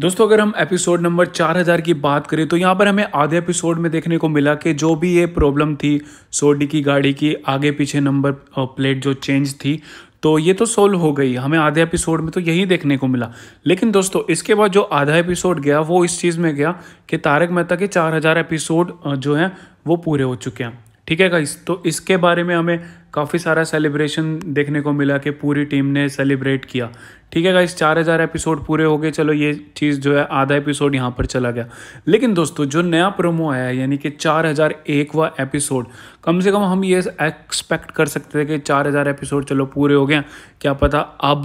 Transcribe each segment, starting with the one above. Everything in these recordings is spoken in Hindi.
दोस्तों अगर हम एपिसोड नंबर 4000 की बात करें तो यहाँ पर हमें आधे एपिसोड में देखने को मिला कि जो भी ये प्रॉब्लम थी सोडी की गाड़ी की आगे पीछे नंबर प्लेट जो चेंज थी तो ये तो सोल्व हो गई हमें आधे एपिसोड में तो यही देखने को मिला लेकिन दोस्तों इसके बाद जो आधा एपिसोड गया वो इस चीज़ में गया कि तारक मेहता के चार एपिसोड जो हैं वो पूरे हो चुके हैं ठीक है गाइस तो इसके बारे में हमें काफ़ी सारा सेलिब्रेशन देखने को मिला कि पूरी टीम ने सेलिब्रेट किया ठीक है गाइस चार हज़ार एपिसोड पूरे हो गए चलो ये चीज़ जो है आधा एपिसोड यहाँ पर चला गया लेकिन दोस्तों जो नया प्रोमो आया है यानी कि चार हज़ार एकवा एपिसोड कम से कम हम ये एक्सपेक्ट कर सकते थे कि चार हज़ार एपिसोड चलो पूरे हो गए क्या पता अब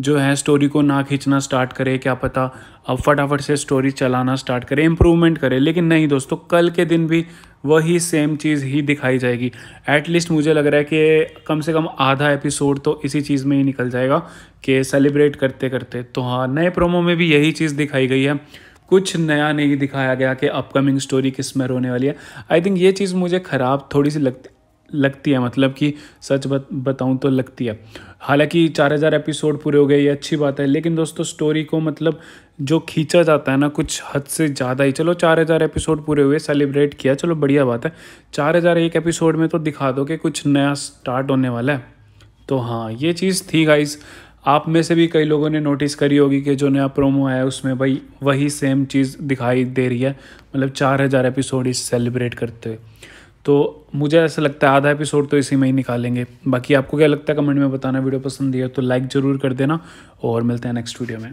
जो है स्टोरी को ना खींचना स्टार्ट करे क्या पता अब फटाफट से स्टोरी चलाना स्टार्ट करे इम्प्रूवमेंट करे लेकिन नहीं दोस्तों कल के दिन भी वही सेम चीज़ ही दिखाई जाएगी एटलीस्ट मुझे लग रहा है कि कम से कम आधा एपिसोड तो इसी चीज़ में ही निकल जाएगा कि सेलिब्रेट कैलकुलेट करते करते तो हाँ नए प्रोमो में भी यही चीज़ दिखाई गई है कुछ नया नहीं दिखाया गया कि अपकमिंग स्टोरी किस में रोने वाली है आई थिंक ये चीज़ मुझे ख़राब थोड़ी सी लगती लगती है मतलब कि सच बत, बताऊं तो लगती है हालांकि हज़ार एपिसोड पूरे हो गए ये अच्छी बात है लेकिन दोस्तों स्टोरी को मतलब जो खींचा जाता है ना कुछ हद से ज़्यादा ही चलो चार हजार एपिसोड पूरे हुए सेलिब्रेट किया चलो बढ़िया बात है चार हजार एक एपिसोड में तो दिखा दो कि कुछ नया स्टार्ट होने वाला है तो हाँ ये चीज़ थी गाइज़ आप में से भी कई लोगों ने नोटिस करी होगी कि जो नया प्रोमो आया उसमें भाई वही सेम चीज़ दिखाई दे रही है मतलब चार हज़ार एपिसोड इस सेलिब्रेट करते हुए तो मुझे ऐसा लगता है आधा एपिसोड तो इसी में ही निकालेंगे बाकी आपको क्या लगता है कमेंट में बताना वीडियो पसंद है तो लाइक ज़रूर कर देना और मिलते हैं नेक्स्ट वीडियो में